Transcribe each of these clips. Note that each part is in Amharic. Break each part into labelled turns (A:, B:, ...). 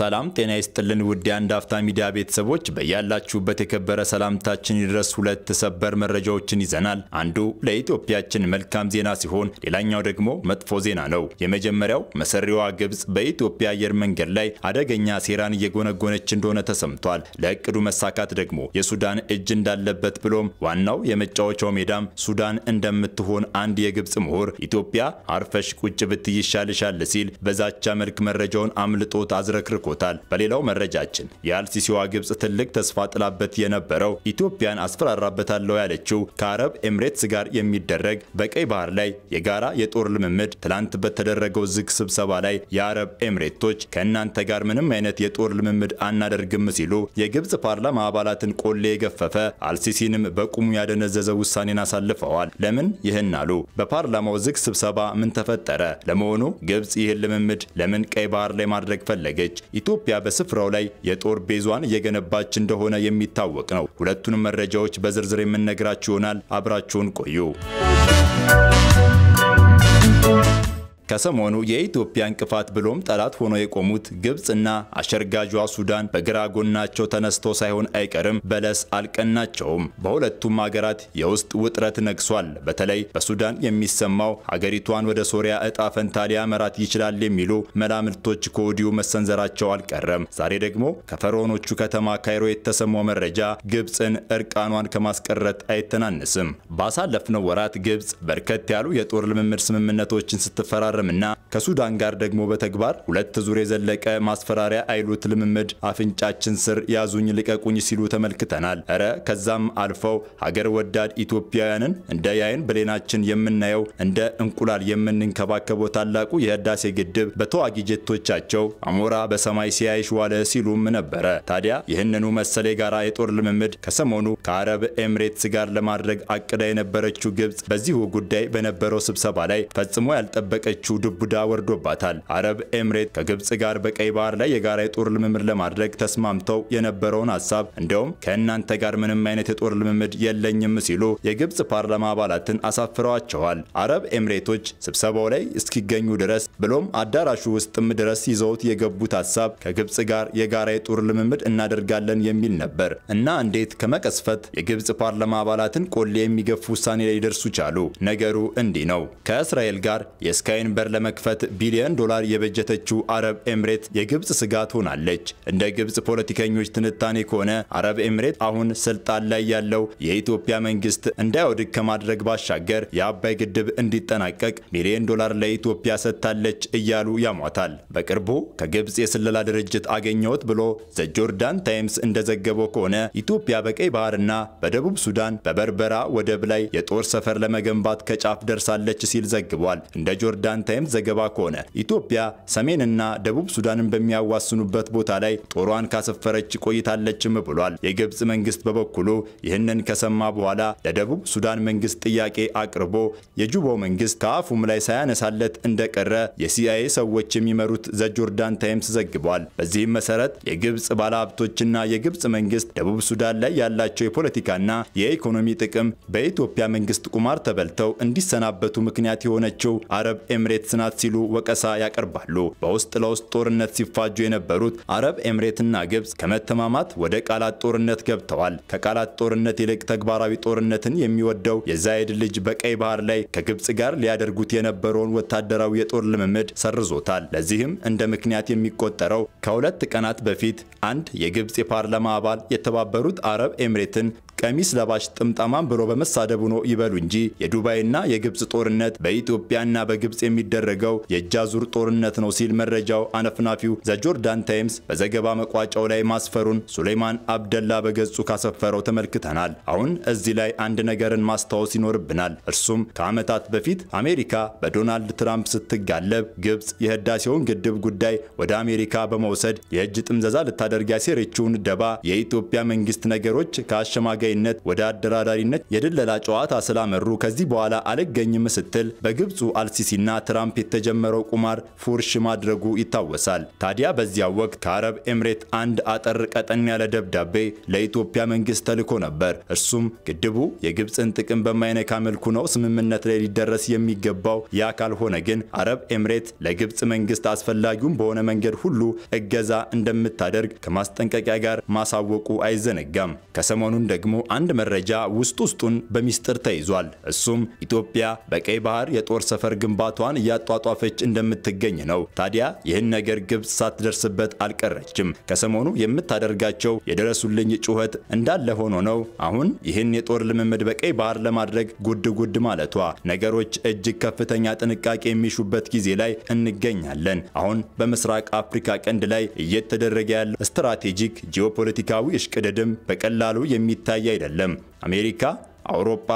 A: ሰላም ጤና ይስጥልን ውድ የአንድ አፍታ ሚዲያ ቤተሰቦች፣ በያላችሁበት የከበረ ሰላምታችን ይድረስ። ሁለት ሰበር መረጃዎችን ይዘናል። አንዱ ለኢትዮጵያችን መልካም ዜና ሲሆን፣ ሌላኛው ደግሞ መጥፎ ዜና ነው። የመጀመሪያው መሰሪዋ ግብጽ በኢትዮጵያ አየር መንገድ ላይ አደገኛ ሴራን እየጎነጎነች እንደሆነ ተሰምቷል። ለእቅዱ መሳካት ደግሞ የሱዳን እጅ እንዳለበት ብሎም ዋናው የመጫወቻው ሜዳም ሱዳን እንደምትሆን አንድ የግብጽ ምሁር ኢትዮጵያ አርፈሽ ቁጭ ብትይሻልሻል ሲል በዛቻ መልክ መረጃውን አምልጦት አዝረክርኮ አድርጎታል። በሌላው መረጃችን የአልሲሲዋ ግብጽ ትልቅ ተስፋ ጥላበት የነበረው ኢትዮጵያን አስፈራራበታለሁ ያለችው ከአረብ ኤምሬትስ ጋር የሚደረግ በቀይ ባህር ላይ የጋራ የጦር ልምምድ ትላንት በተደረገው ዝግ ስብሰባ ላይ የአረብ ኤምሬቶች ከእናንተ ጋር ምንም አይነት የጦር ልምምድ አናደርግም ሲሉ የግብጽ ፓርላማ አባላትን ቆሌ የገፈፈ አልሲሲንም በቁሙ ያደነዘዘ ውሳኔን አሳልፈዋል። ለምን ይህን አሉ? በፓርላማው ዝግ ስብሰባ ምን ተፈጠረ? ለመሆኑ ግብጽ ይህን ልምምድ ለምን ቀይ ባህር ላይ ማድረግ ፈለገች? ኢትዮጵያ በስፍራው ላይ የጦር ቤዟን እየገነባች እንደሆነ የሚታወቅ ነው። ሁለቱንም መረጃዎች በዝርዝር የምንነግራችሁ ይሆናል። አብራችሁን ቆዩ። ከሰሞኑ የኢትዮጵያ እንቅፋት ብሎም ጠላት ሆኖ የቆሙት ግብፅና አሸርጋጇ ሱዳን በግራ ጎናቸው ተነስቶ ሳይሆን አይቀርም በለስ አልቀናቸውም። በሁለቱም ሀገራት የውስጥ ውጥረት ነግሷል። በተለይ በሱዳን የሚሰማው ሀገሪቷን ወደ ሶሪያ እጣ ፈንታ ሊያመራት ይችላል የሚሉ መላምልቶች ከወዲሁ መሰንዘራቸው አልቀረም። ዛሬ ደግሞ ከፈርዖኖቹ ከተማ ካይሮ የተሰማው መረጃ ግብፅን እርቃኗን ከማስቀረት አይተናነስም። ባሳለፍነው ወራት ግብፅ በርከት ያሉ የጦር ልምምድ ስምምነቶችን ስትፈራረ I'm enough. ከሱዳን ጋር ደግሞ በተግባር ሁለት ዙር የዘለቀ ማስፈራሪያ አይሉት ልምምድ አፍንጫችን ስር ያዙኝ ልቀቁኝ ሲሉ ተመልክተናል። እረ ከዛም አልፈው ሀገር ወዳድ ኢትዮጵያውያንን እንደ ያይን ብሌናችን የምናየው እንደ እንቁላል የምንንከባከበው ታላቁ የህዳሴ ግድብ በተዋጊ ጀቶቻቸው አሞራ በሰማይ ሲያይሽ ዋለ ሲሉም ነበረ። ታዲያ ይህንኑ መሰሌ የጋራ የጦር ልምምድ ከሰሞኑ ከአረብ ኤምሬትስ ጋር ለማድረግ አቅዳ የነበረችው ግብጽ በዚሁ ጉዳይ በነበረው ስብሰባ ላይ ፈጽሞ ያልጠበቀችው ድቡዳ ወርዶባታል። አረብ ኤምሬት ከግብጽ ጋር በቀይ ባህር ላይ የጋራ የጦር ልምምድ ለማድረግ ተስማምተው የነበረውን ሀሳብ እንዲያውም ከእናንተ ጋር ምንም አይነት የጦር ልምምድ የለኝም ሲሉ የግብጽ ፓርላማ አባላትን አሳፍረዋቸዋል። አረብ ኤምሬቶች ስብሰባው ላይ እስኪገኙ ድረስ ብሎም አዳራሹ ውስጥም ድረስ ይዘውት የገቡት ሀሳብ ከግብጽ ጋር የጋራ የጦር ልምምድ እናደርጋለን የሚል ነበር እና እንዴት ከመቀስፈት የግብጽ ፓርላማ አባላትን ቆሌ የሚገፉ ውሳኔ ላይ ሊደርሱ ቻሉ? ነገሩ እንዲህ ነው። ከእስራኤል ጋር የስካይን በር ለመክፈት ለመክፈት ቢሊዮን ዶላር የበጀተችው አረብ ኤምሬት የግብፅ ስጋት ሆናለች። እንደ ግብፅ ፖለቲከኞች ትንታኔ ከሆነ አረብ ኤምሬት አሁን ስልጣን ላይ ያለው የኢትዮጵያ መንግስት እንዳይወድቅ ከማድረግ ባሻገር የአባይ ግድብ እንዲጠናቀቅ ሚሊዮን ዶላር ለኢትዮጵያ ሰጥታለች እያሉ ያሟታል። በቅርቡ ከግብፅ የስለላ ድርጅት አገኘሁት ብሎ ጆርዳን ታይምስ እንደዘገበው ከሆነ ኢትዮጵያ በቀይ ባህርና በደቡብ ሱዳን በበርበራ ወደብ ላይ የጦር ሰፈር ለመገንባት ከጫፍ ደርሳለች ሲል ዘግቧል። እንደ ጆርዳን ታይምስ ዘገባ የምትገባ ከሆነ ኢትዮጵያ ሰሜንና ደቡብ ሱዳንን በሚያዋስኑበት ቦታ ላይ ጦሯን ካሰፈረች ቆይታለችም ብሏል። የግብፅ መንግስት በበኩሉ ይህንን ከሰማ በኋላ ለደቡብ ሱዳን መንግስት ጥያቄ አቅርቦ የጁቦ መንግስት ከአፉም ላይ ሳያነሳለት እንደቀረ የሲአይኤ ሰዎች የሚመሩት ጆርዳን ታይምስ ዘግቧል። በዚህም መሰረት የግብፅ ባለሀብቶችና የግብፅ መንግስት ደቡብ ሱዳን ላይ ያላቸው የፖለቲካና የኢኮኖሚ ጥቅም በኢትዮጵያ መንግስት ቁማር ተበልተው እንዲሰናበቱ ምክንያት የሆነችው አረብ ኤምሬትስ ናት ሲሉ ሲሉ ወቀሳ ያቀርባሉ። በውስጥ ለውስጥ ጦርነት ሲፋጁ የነበሩት አረብ ኤምሬትና ግብጽ ከመተማማት ወደ ቃላት ጦርነት ገብተዋል። ከቃላት ጦርነት ይልቅ ተግባራዊ ጦርነትን የሚወደው የዛይድ ልጅ በቀይ ባህር ላይ ከግብጽ ጋር ሊያደርጉት የነበረውን ወታደራዊ የጦር ልምምድ ሰርዞታል። ለዚህም እንደ ምክንያት የሚቆጠረው ከሁለት ቀናት በፊት አንድ የግብጽ የፓርላማ አባል የተባበሩት አረብ ኤምሬትን ቀሚስ ለባሽ ጥምጣማን ብሎ በመሳደቡ ነው ይበሉ እንጂ የዱባይና የግብፅ ጦርነት በኢትዮጵያና በግብፅ የሚደረገው የእጃዙር ጦርነት ነው ሲል መረጃው አነፍናፊው ዘጆርዳን ታይምስ በዘገባ መቋጫው ላይ ማስፈሩን ሱሌይማን አብደላ በገጹ ካሰፈረው ተመልክተናል። አሁን እዚህ ላይ አንድ ነገርን ማስታወስ ይኖርብናል። እርሱም ከዓመታት በፊት አሜሪካ በዶናልድ ትራምፕ ስትጋለብ ግብፅ የህዳሴውን ግድብ ጉዳይ ወደ አሜሪካ በመውሰድ የእጅ ጥምዘዛ ልታደርግ ያሴረችውን ደባ የኢትዮጵያ መንግስት ነገሮች ከአሸማጋይ ተበዳይነት ወደ አደራዳሪነት የድለላ ጨዋታ ስላመሩ ከዚህ በኋላ አልገኝም ስትል በግብፁ አልሲሲና ትራምፕ የተጀመረው ቁማር ፉርሽ ማድረጉ ይታወሳል። ታዲያ በዚያ ወቅት ከአረብ ኤምሬት አንድ አጠር ቀጠን ያለ ደብዳቤ ለኢትዮጵያ መንግስት ተልኮ ነበር። እርሱም ግድቡ የግብፅን ጥቅም በማይነካ መልኩ ነው ስምምነት ላይ ሊደረስ የሚገባው፣ ያ ካልሆነ ግን አረብ ኤምሬት ለግብፅ መንግስት አስፈላጊውም በሆነ መንገድ ሁሉ እገዛ እንደምታደርግ ከማስጠንቀቂያ ጋር ማሳወቁ አይዘነጋም። ከሰሞኑን ደግሞ አንድ መረጃ ውስጥ ውስጡን በሚስጥር ተይዟል። እሱም ኢትዮጵያ በቀይ ባህር የጦር ሰፈር ግንባቷን እያጧጧፈች እንደምትገኝ ነው። ታዲያ ይህን ነገር ግብጽ ሳትደርስበት አልቀረችም። ከሰሞኑ የምታደርጋቸው የደረሱልኝ ጩኸት እንዳለ ሆኖ ነው አሁን ይህን የጦር ልምምድ በቀይ ባህር ለማድረግ ጉድ ጉድ ማለቷ። ነገሮች እጅግ ከፍተኛ ጥንቃቄ የሚሹበት ጊዜ ላይ እንገኛለን። አሁን በምስራቅ አፍሪካ ቀንድ ላይ እየተደረገ ያለው ስትራቴጂክ ጂኦፖለቲካዊ እሽቅድድም በቀላሉ የሚታይ አይደለም። አሜሪካ፣ አውሮፓ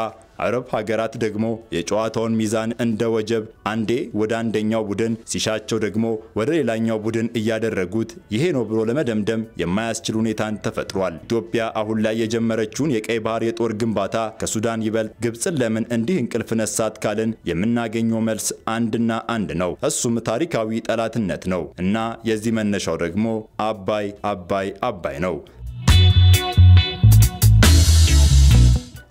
A: አረብ ሀገራት ደግሞ የጨዋታውን ሚዛን እንደ ወጀብ አንዴ ወደ አንደኛው ቡድን ሲሻቸው ደግሞ ወደ ሌላኛው ቡድን እያደረጉት ይሄ ነው ብሎ ለመደምደም የማያስችል ሁኔታን ተፈጥሯል። ኢትዮጵያ አሁን ላይ የጀመረችውን የቀይ ባህር የጦር ግንባታ ከሱዳን ይበልጥ ግብፅን ለምን እንዲህ እንቅልፍ ነሳት ካልን የምናገኘው መልስ አንድና አንድ ነው። እሱም ታሪካዊ ጠላትነት ነው እና የዚህ መነሻው ደግሞ አባይ አባይ አባይ ነው።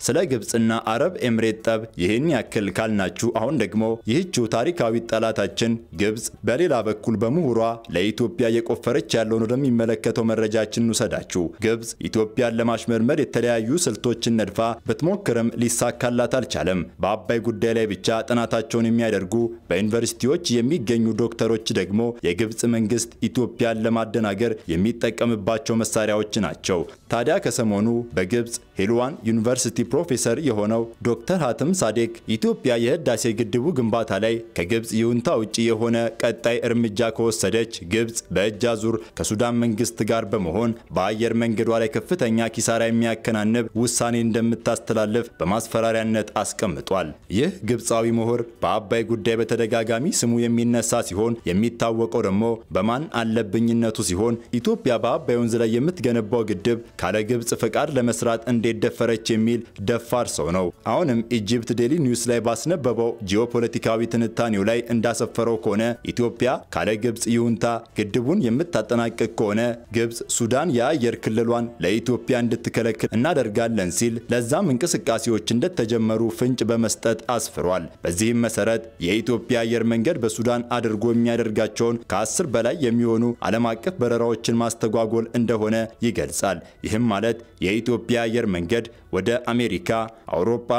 A: ስለ ግብፅና አረብ ኤምሬት ጠብ ይህን ያክል ካልናችሁ፣ አሁን ደግሞ ይህችው ታሪካዊ ጠላታችን ግብፅ በሌላ በኩል በምሁሯ ለኢትዮጵያ የቆፈረች ያለውን ወደሚመለከተው መረጃችን ውሰዳችሁ። ግብፅ ኢትዮጵያን ለማሽመርመር የተለያዩ ስልቶችን ነድፋ ብትሞክርም ሊሳካላት አልቻለም። በአባይ ጉዳይ ላይ ብቻ ጥናታቸውን የሚያደርጉ በዩኒቨርሲቲዎች የሚገኙ ዶክተሮች ደግሞ የግብፅ መንግስት ኢትዮጵያን ለማደናገር የሚጠቀምባቸው መሳሪያዎች ናቸው። ታዲያ ከሰሞኑ በግብፅ ሄልዋን ዩኒቨርሲቲ ፕሮፌሰር የሆነው ዶክተር ሀትም ሳዴቅ ኢትዮጵያ የህዳሴ ግድቡ ግንባታ ላይ ከግብፅ ይሁንታ ውጪ የሆነ ቀጣይ እርምጃ ከወሰደች ግብፅ በእጅ አዙር ከሱዳን መንግስት ጋር በመሆን በአየር መንገዷ ላይ ከፍተኛ ኪሳራ የሚያከናንብ ውሳኔ እንደምታስተላልፍ በማስፈራሪያነት አስቀምጧል። ይህ ግብፃዊ ምሁር በአባይ ጉዳይ በተደጋጋሚ ስሙ የሚነሳ ሲሆን የሚታወቀው ደግሞ በማን አለብኝነቱ ሲሆን ኢትዮጵያ በአባይ ወንዝ ላይ የምትገነባው ግድብ ካለ ግብፅ ፍቃድ ለመስራት እንዴት ደፈረች የሚል ደፋር ሰው ነው። አሁንም ኢጅፕት ዴሊ ኒውስ ላይ ባስነበበው ጂኦፖለቲካዊ ትንታኔው ላይ እንዳሰፈረው ከሆነ ኢትዮጵያ ካለ ግብፅ ይሁንታ ግድቡን የምታጠናቅቅ ከሆነ ግብፅ ሱዳን የአየር ክልሏን ለኢትዮጵያ እንድትከለክል እናደርጋለን ሲል ለዛም እንቅስቃሴዎች እንደተጀመሩ ፍንጭ በመስጠት አስፍሯል። በዚህም መሰረት የኢትዮጵያ አየር መንገድ በሱዳን አድርጎ የሚያደርጋቸውን ከአስር በላይ የሚሆኑ ዓለም አቀፍ በረራዎችን ማስተጓጎል እንደሆነ ይገልጻል። ይህም ማለት የኢትዮጵያ አየር መንገድ ወደ አሜሪካ፣ አውሮፓ፣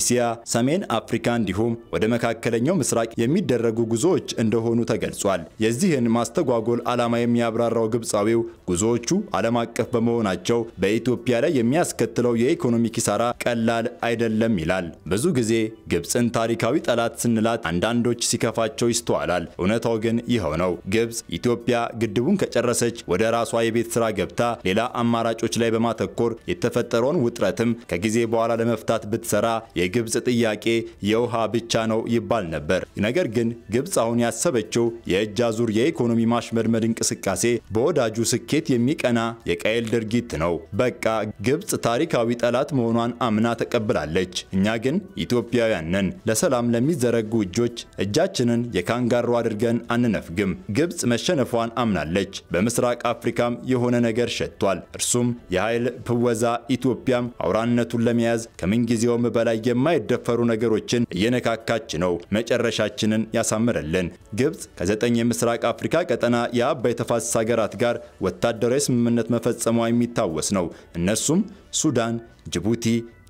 A: እስያ፣ ሰሜን አፍሪካ እንዲሁም ወደ መካከለኛው ምስራቅ የሚደረጉ ጉዞዎች እንደሆኑ ተገልጿል። የዚህን ማስተጓጎል ዓላማ የሚያብራራው ግብፃዊው ጉዞዎቹ ዓለም አቀፍ በመሆናቸው በኢትዮጵያ ላይ የሚያስከትለው የኢኮኖሚ ኪሳራ ቀላል አይደለም ይላል። ብዙ ጊዜ ግብፅን ታሪካዊ ጠላት ስንላት አንዳንዶች ሲከፋቸው ይስተዋላል። እውነታው ግን ይኸው ነው። ግብፅ ኢትዮጵያ ግድቡን ከጨረሰች ወደ ራሷ የቤት ስራ ገብታ ሌላ አማራጮች ላይ በማተኮር የተፈጠረውን ውጥረትም ከጊዜ በኋላ ለመፍታት ብትሰራ የግብፅ ጥያቄ የውሃ ብቻ ነው ይባል ነበር። ነገር ግን ግብፅ አሁን ያሰበችው የእጅ አዙር የኢኮኖሚ ማሽመድመድ እንቅስቃሴ በወዳጁ ስኬት የሚቀና የቀይል ድርጊት ነው። በቃ ግብፅ ታሪካዊ ጠላት መሆኗን አምና ተቀብላለች። እኛ ግን ኢትዮጵያውያን ነን። ለሰላም ለሚዘረጉ እጆች እጃችንን የካንጋሮ አድርገን አንነፍግም። ግብፅ መሸነፏን አምናለች። በምስራቅ አፍሪካም የሆነ ነገር ሸጥቷል። እርሱም የኃይል ፕወዛ ኢትዮጵያም አውራነቱን ለመያዝ ከምንጊዜውም በላይ የማይደፈሩ ነገሮችን እየነካካች ነው። መጨረሻችንን ያሳምረልን። ግብጽ ከዘጠኝ የምስራቅ አፍሪካ ቀጠና የአባይ ተፋሰስ ሀገራት ጋር ወታደራዊ ስምምነት መፈጸሟ የሚታወስ ነው። እነሱም ሱዳን፣ ጅቡቲ፣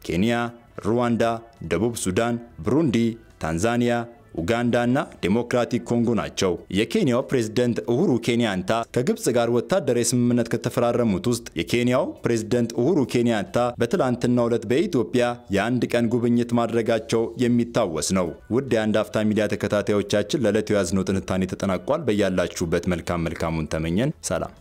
A: ኬንያ፣ ሩዋንዳ፣ ደቡብ ሱዳን፣ ብሩንዲ፣ ታንዛኒያ ኡጋንዳና ዴሞክራቲክ ኮንጎ ናቸው። የኬንያው ፕሬዝደንት ኡሁሩ ኬንያንታ ከግብጽ ጋር ወታደራዊ ስምምነት ከተፈራረሙት ውስጥ የኬንያው ፕሬዝደንት ኡሁሩ ኬንያታ በትላንትናው ዕለት በኢትዮጵያ የአንድ ቀን ጉብኝት ማድረጋቸው የሚታወስ ነው። ውድ የአንድ አፍታ ሚዲያ ተከታታዮቻችን ለዕለት የያዝነው ትንታኔ ተጠናቋል። በያላችሁበት መልካም መልካሙን ተመኘን። ሰላም